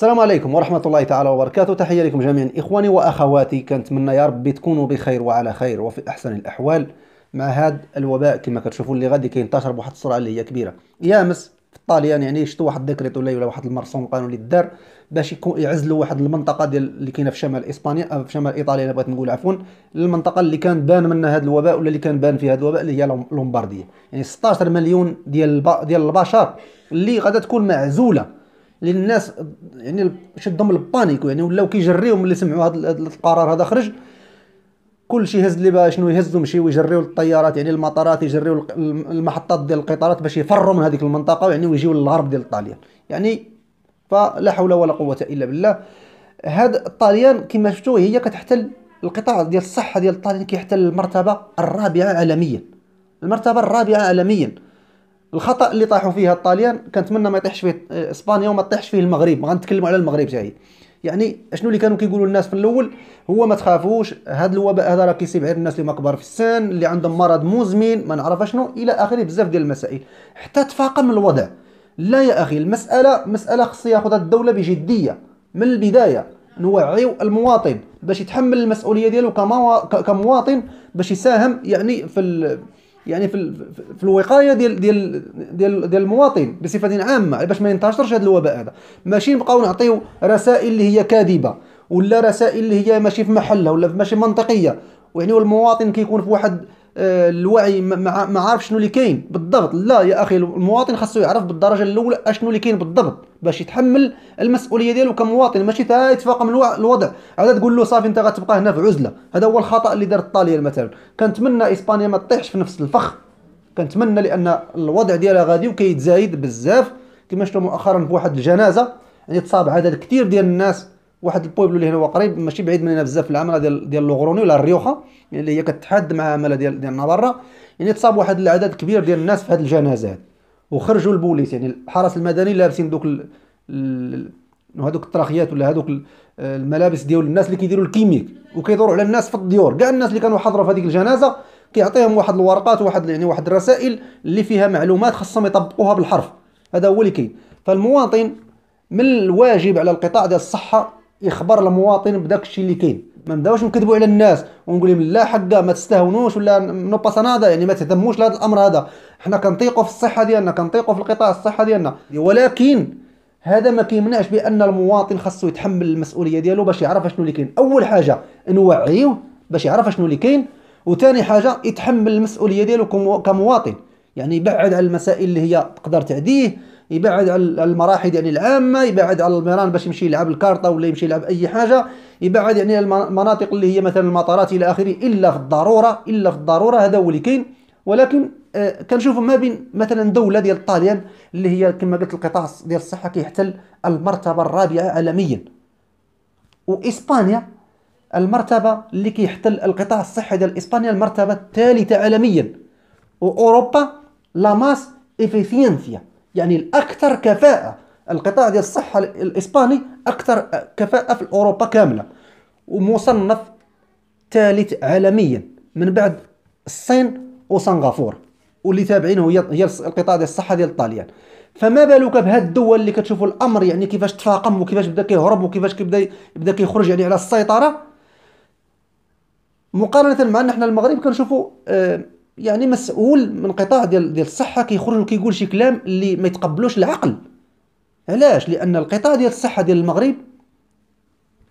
السلام عليكم ورحمة الله تعالى وبركاته تحية لكم جميعا إخواني وأخواتي كنتمنى يا ربي تكونوا بخير وعلى خير وفي أحسن الأحوال مع هذا الوباء كما كتشوفوا اللي غادي كينتشر بواحد السرعة اللي هي كبيرة يامس في الطاليان يعني شتو واحد الديكريت ولا ولا واحد المرسوم قانوني دار باش يكون يعزلوا واحد المنطقه ديال اللي كاينه في شمال اسبانيا آه، في شمال ايطاليا انا بغيت نقول عفوا المنطقه اللي كان بان منها هذا الوباء ولا اللي كان بان فيها هذا الوباء اللي هي لومبارديه يعني 16 مليون ديال ديال البشر اللي غادا تكون معزوله للناس الناس يعني شدهم البانيك يعني ولاو كيجريو ملي سمعوا هذا القرار هذا خرج كل شيء هز اللي بقى شنو يهزوا مشيو يجريو للطيارات يعني المطارات يجريو المحطات ديال القطارات باش يفروا من هذيك المنطقه ويعني ويجيو للغرب ديال الطاليان يعني فلا حول ولا قوه الا بالله هاد الطاليان كما شفتوا هي كتحتل القطاع ديال الصحه ديال الطاليان كيحتل المرتبه الرابعه عالميا المرتبه الرابعه عالميا الخطا اللي طاحوا فيها الطاليان كنتمنى ما يطيحش فيه اسبانيا وما تطيحش فيه المغرب غنتكلموا على المغرب تاعي يعني شنو اللي كانوا كيقولوا الناس في الاول هو ما تخافوش هذا الوباء هذا راه كيصيب غير الناس اللي مكبر كبار في السن اللي عندهم مرض مزمن ما نعرف شنو الى اخره بزاف ديال المسائل حتى تفاقم الوضع لا يا اخي المساله مساله خص ياخذها الدوله بجديه من البدايه نوعيو المواطن باش يتحمل المسؤوليه ديالو كمواطن باش يساهم يعني في يعني في في الوقايه ديال ديال ديال ديال المواطن بصفه عامه باش ما ينتشرش هذا الوباء هذا ماشي نبقاو نعطيو رسائل اللي هي كاذبه ولا رسائل اللي هي ماشي في محلها ولا ماشي منطقيه ويعني المواطن كيكون في واحد آه، الوعي ما عارف شنو اللي كاين بالضبط لا يا اخي المواطن خاصو يعرف بالدرجه الاولى اشنو اللي كاين بالضبط باش يتحمل المسؤوليه ديالو كمواطن ماشي تا يتفاقم الوضع عاد تقول له صافي انت غتبقى هنا في عزله هذا هو الخطا اللي دارت الطاليه مثلا كنتمنى اسبانيا ما تطيحش في نفس الفخ كنتمنى لان الوضع ديالها غادي وكيتزايد بزاف كما شفنا مؤخرا بواحد الجنازه يعني تصاب عدد كثير ديال الناس واحد البويبلو اللي هنا هو قريب ماشي بعيد مننا بزاف في العمله ديال ديال لوغروني ولا الريوخا يعني اللي هي كتحد مع عمله ديال ديال نابره يعني تصاب واحد العدد كبير ديال الناس في هذه الجنازه وخرجوا البوليس يعني الحرس المدني لابسين دوك ال... ال... هذوك التراخيات ولا هذوك الملابس ديال الناس اللي كيديروا الكيميك وكيدوروا على الناس في الديور كاع الناس اللي كانوا حضروا في هذيك الجنازه كيعطيهم واحد الورقات واحد يعني واحد الرسائل اللي فيها معلومات خاصهم يطبقوها بالحرف هذا هو اللي كاين فالمواطن من الواجب على القطاع ديال الصحه يخبر المواطن بداك الشيء اللي كاين ما نبداوش نكذبوا على الناس ونقول لهم لا حقه ما تستهونوش ولا نو باس يعني ما تهتموش لهذا الامر هذا حنا كنطيقوا في الصحه ديالنا كنطيقوا في القطاع الصحه ديالنا ولكن هذا ما كيمنعش بان المواطن خاصو يتحمل المسؤوليه ديالو باش يعرف شنو اللي كاين اول حاجه نوعيوه باش يعرف شنو اللي كاين وثاني حاجه يتحمل المسؤوليه ديالو كمواطن يعني يبعد على المسائل اللي هي تقدر تعديه يبعد على المراحل يعني العامه يبعد على الميران باش يمشي يلعب الكارطه ولا يمشي يلعب اي حاجه يبعد يعني المناطق اللي هي مثلا المطارات الى اخره الا في الضروره الا في الضروره هذا هو اللي كاين ولكن آه كنشوف ما بين مثلا دوله ديال الطاليان اللي هي كما قلت القطاع ديال الصحه كيحتل المرتبه الرابعه عالميا واسبانيا المرتبه اللي كيحتل القطاع الصحي ديال اسبانيا المرتبه الثالثه عالميا واوروبا لا ماس افيسينسيا يعني الأكثر كفاءة القطاع ديال الصحة الإسباني أكثر كفاءة في أوروبا كاملة ومصنف ثالث عالميا من بعد الصين وسنغافورة واللي تابعينه هي القطاع ديال الصحة ديال الطاليان فما بالك بهاد الدول اللي كتشوفوا الامر يعني كيفاش تفاقم وكيفاش بدا كيهرب وكيفاش كيبدا يبدا كيخرج يعني على السيطره مقارنه معنا حنا المغرب كنشوفوا آه، يعني مسؤول من قطاع ديال ديال الصحه كيخرج وكيقول شي كلام اللي ما يتقبلوش العقل علاش لان القطاع ديال الصحه ديال المغرب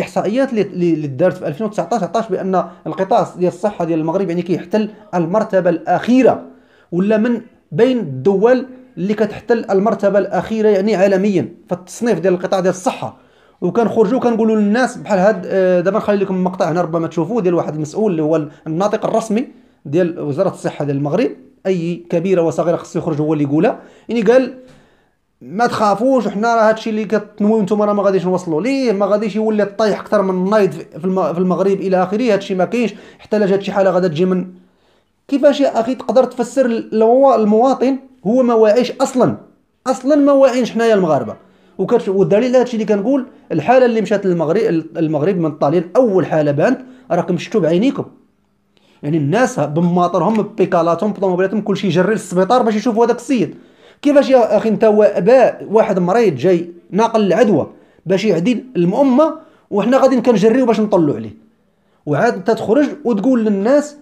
احصائيات اللي دارت في 2019 عطات بان القطاع ديال الصحه ديال المغرب يعني كيحتل المرتبه الاخيره ولا من بين الدول اللي كتحتل المرتبه الاخيره يعني عالميا في التصنيف ديال القطاع ديال الصحه وكنخرجوا كنقولوا للناس بحال هاد آه، دابا نخلي لكم مقطع هنا ربما تشوفوه ديال واحد المسؤول اللي هو الناطق الرسمي ديال وزاره الصحه ديال المغرب اي كبيره وصغيره خصو يخرج هو اللي يقولها يعني قال ما تخافوش حنا راه هادشي اللي كتنويو نتوما راه ما غاديش نوصلوا ليه ما غاديش يولي طايح اكثر من النايض في المغرب الى اخره هادشي ما كاينش حتى لا جات شي حاله غادا تجي من كيفاش يا اخي تقدر تفسر المواطن هو ما واعيش اصلا اصلا ما واعينش حنايا المغاربه وكتش والدليل هادشي اللي كنقول الحاله اللي مشات للمغرب المغرب من طالين اول حاله بانت راكم شفتوا بعينيكم يعني الناس بماطرهم ببيكالاتهم بطوموبيلاتهم كلشي يجري للسبيطار باش يشوفوا هذاك السيد كيفاش يا اخي انت اباء واحد مريض جاي ناقل العدوى باش يعدي الامه وحنا غادي كنجريو باش نطلعوا عليه وعاد انت تخرج وتقول للناس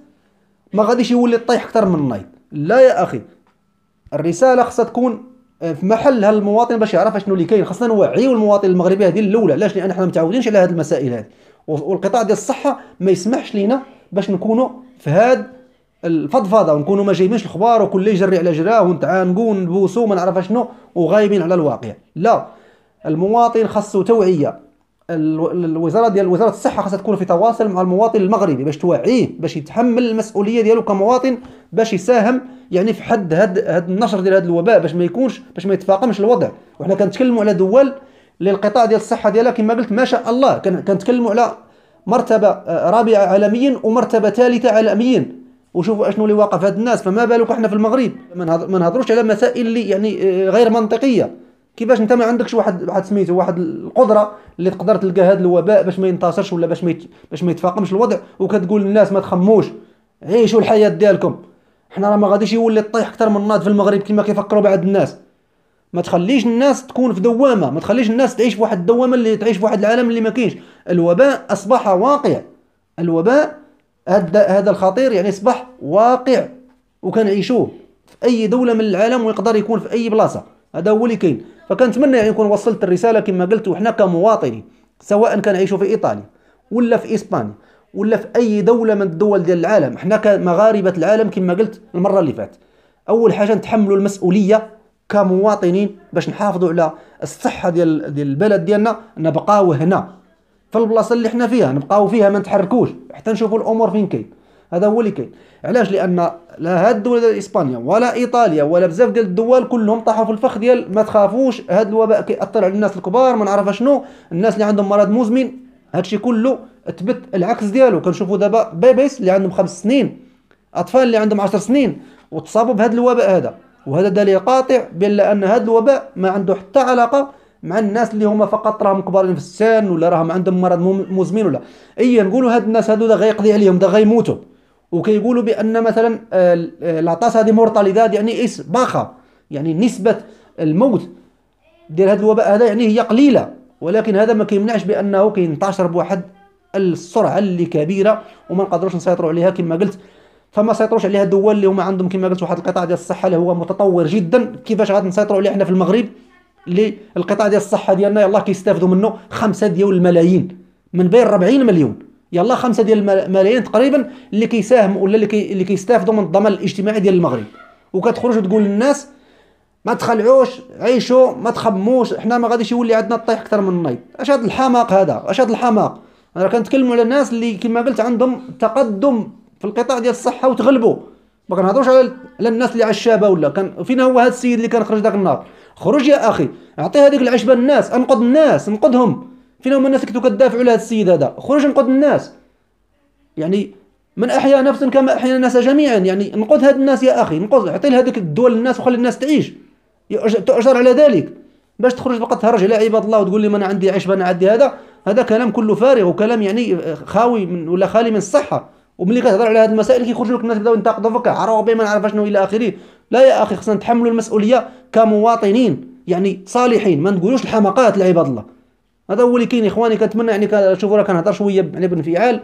ما غاديش يولي طايح اكثر من النايض لا يا اخي الرساله خصها تكون آه، في محلها المواطن باش يعرف اشنو اللي كاين خصنا نوعيو المواطن المغربي هذه الاولى علاش لان حنا متعودينش على هذه المسائل هذه والقطاع ديال الصحه ما يسمحش لينا باش نكونوا في هاد الفضفضه ونكونوا ما جايبينش الخبار وكل يجري على جراه ونتعانقوا ونبوسوا ما نعرف شنو وغايبين على الواقع لا المواطن خاصه توعيه الوزاره ديال وزاره الصحه خاصها تكون في تواصل مع المواطن المغربي باش توعيه باش يتحمل المسؤوليه ديالو كمواطن باش يساهم يعني في حد هاد, هاد النشر ديال هاد الوباء باش ما يكونش باش ما يتفاقمش الوضع وحنا كنتكلموا على دول للقطاع ديال الصحه ديالها كما قلت ما شاء الله كنتكلموا على مرتبة آه، رابعة عالميا ومرتبة ثالثة عالميا وشوفوا اشنو اللي واقف هاد الناس فما بالك احنا في المغرب ما نهضروش على مسائل اللي يعني آه، غير منطقية كيفاش انت ما عندكش واحد واحد سميتو واحد القدره اللي تقدر تلقى هذا الوباء باش ما ينتصرش ولا باش ما باش ما يتفاقمش الوضع وكتقول للناس ما تخموش عيشوا الحياه ديالكم حنا راه ما غاديش يولي طيح اكثر من ناض في المغرب كما كيفكروا بعض الناس ما تخليش الناس تكون في دوامه ما تخليش الناس تعيش في واحد الدوامه اللي تعيش في واحد العالم اللي ما كاينش الوباء اصبح واقع الوباء هذا الخطير يعني اصبح واقع وكنعيشوه في اي دوله من العالم ويقدر يكون في اي بلاصه هذا هو اللي كاين فكنتمنى يعني نكون وصلت الرساله كما قلت وحنا كمواطنين سواء كنعيشوا في ايطاليا ولا في اسبانيا ولا في اي دوله من الدول ديال العالم حنا كمغاربه العالم كما قلت المره اللي فاتت اول حاجه نتحملوا المسؤوليه كمواطنين باش نحافظوا على الصحه ديال ديال البلد ديالنا نبقاو هنا في البلاصه اللي حنا فيها نبقاو فيها ما نتحركوش حتى نشوفوا الامور فين كاين هذا هو اللي كاين علاش لان لا هاد الدول ديال اسبانيا ولا ايطاليا ولا بزاف ديال الدول كلهم طاحوا في الفخ ديال ما تخافوش هاد الوباء كيأثر على الناس الكبار ما نعرف شنو الناس اللي عندهم مرض مزمن هادشي كله اثبت العكس ديالو كنشوفوا دابا بيبيس اللي عندهم خمس سنين اطفال اللي عندهم عشر سنين وتصابوا بهذا الوباء هذا وهذا دليل قاطع بان ان هذا الوباء ما عنده حتى علاقه مع الناس اللي هما فقط راهم كبارين في السن ولا راهم عندهم مرض مزمن ولا اي نقولوا هاد الناس هادو دا غيقضي عليهم دا غيموتوا وكيقولوا بان مثلا العطاس هذه مورتاليداد يعني اس باخا يعني نسبه الموت ديال هذا الوباء هذا يعني هي قليله ولكن هذا ما كيمنعش بانه كينتشر بواحد السرعه اللي كبيره وما نقدروش نسيطروا عليها كما قلت فما سيطروش عليها الدول اللي هما عندهم كما قلت واحد القطاع ديال الصحه اللي هو متطور جدا كيفاش غنسيطروا عليه احنا في المغرب اللي القطاع ديال الصحه ديالنا يلاه كيستافدوا منه خمسه ديال الملايين من بين 40 مليون يلاه خمسه ديال الملايين تقريبا اللي كيساهموا ولا اللي كي اللي كيستافدوا من الضمان الاجتماعي ديال المغرب وكتخرج وتقول للناس ما تخلعوش عيشوا ما تخموش حنا ما غاديش يولي عندنا الطيح اكثر من النيط اش هذا الحماق هذا اش هذا الحماق انا كنتكلموا على الناس اللي كما قلت عندهم تقدم في القطاع ديال الصحه وتغلبوا ما كنهضروش على الناس اللي عشابه ولا كان فين هو هذا السيد اللي كان خرج داك النهار خرج يا اخي اعطي هذيك العشبه للناس انقذ الناس انقذهم فين هما الناس اللي كنتو كدافعوا على هذا السيد هذا خرج انقذ الناس يعني من احيا نفسا كما احيا الناس جميعا يعني انقذ هاد الناس يا اخي انقذ اعطي لهذيك الدول الناس وخلي الناس تعيش تؤجر على ذلك باش تخرج تبقى تهرج على عباد الله وتقول لي ما انا عندي عشبه انا عندي هذا هذا كلام كله فارغ وكلام يعني آه، خاوي من ولا خالي من الصحه وملي كتهضر على هاد المسائل كيخرجوا لك الناس يبداو ينتقدوا فيك عربي ما نعرف شنو الى اخره لا يا اخي خصنا نتحملوا المسؤوليه كمواطنين يعني صالحين ما نقولوش الحماقات لعباد الله هذا هو اللي كاين اخواني كنتمنى يعني شوفوا راه كنهضر شويه يعني بانفعال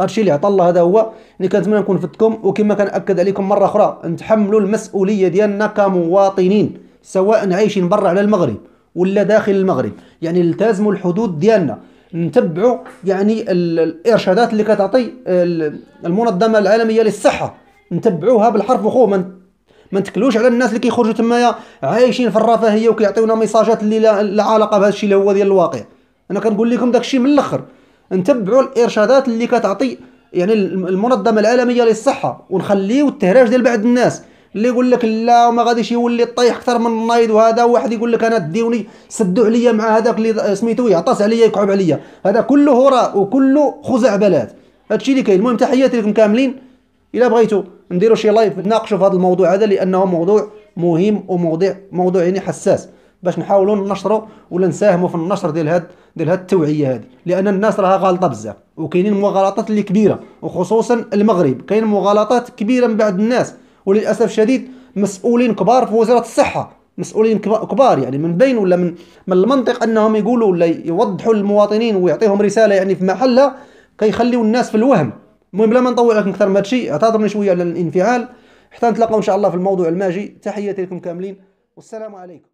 هادشي اللي عطى الله هذا هو يعني كنتمنى نكون فدتكم وكما كنأكد عليكم مره اخرى نتحملوا المسؤوليه ديالنا كمواطنين سواء عايشين برا على المغرب ولا داخل المغرب يعني التزموا الحدود ديالنا نتبعوا يعني الارشادات اللي كتعطي المنظمه العالميه للصحه نتبعوها بالحرف وخو ما ما نتكلوش على الناس اللي كيخرجوا تمايا عايشين في الرفاهيه وكيعطيونا ميساجات اللي لا علاقه بهذا الشيء اللي هو ديال الواقع انا كنقول لكم داك الشيء من الاخر نتبعوا الارشادات اللي كتعطي يعني المنظمه العالميه للصحه ونخليو التهراج ديال بعض الناس اللي يقول لك لا وما غاديش يولي طايح اكثر من النايض وهذا واحد يقول لك انا ديوني سدوا عليا مع هذاك اللي سميتو يعطس إيه، عليا يكعب عليا هذا كله هراء وكله خزعبلات هادشي اللي كاين المهم تحياتي لكم كاملين الا بغيتوا نديروا شي لايف نتناقشوا في هذا الموضوع هذا لانه موضوع مهم وموضوع موضوع يعني حساس باش نحاولوا ننشروا ولا نساهموا في النشر ديال هاد ديال هاد التوعيه هادي لان الناس راها غالطه بزاف وكاينين مغالطات اللي كبيره وخصوصا المغرب كاين مغالطات كبيره من بعد الناس وللاسف الشديد مسؤولين كبار في وزاره الصحه مسؤولين كبار يعني من بين ولا من من المنطق انهم يقولوا ولا يوضحوا للمواطنين ويعطيهم رساله يعني في محلها كيخليوا الناس في الوهم المهم بلا ما نطول لكم اكثر من هذا الشيء اعتذرني شويه على الانفعال حتى نتلاقاو ان شاء الله في الموضوع الماجي تحياتي لكم كاملين والسلام عليكم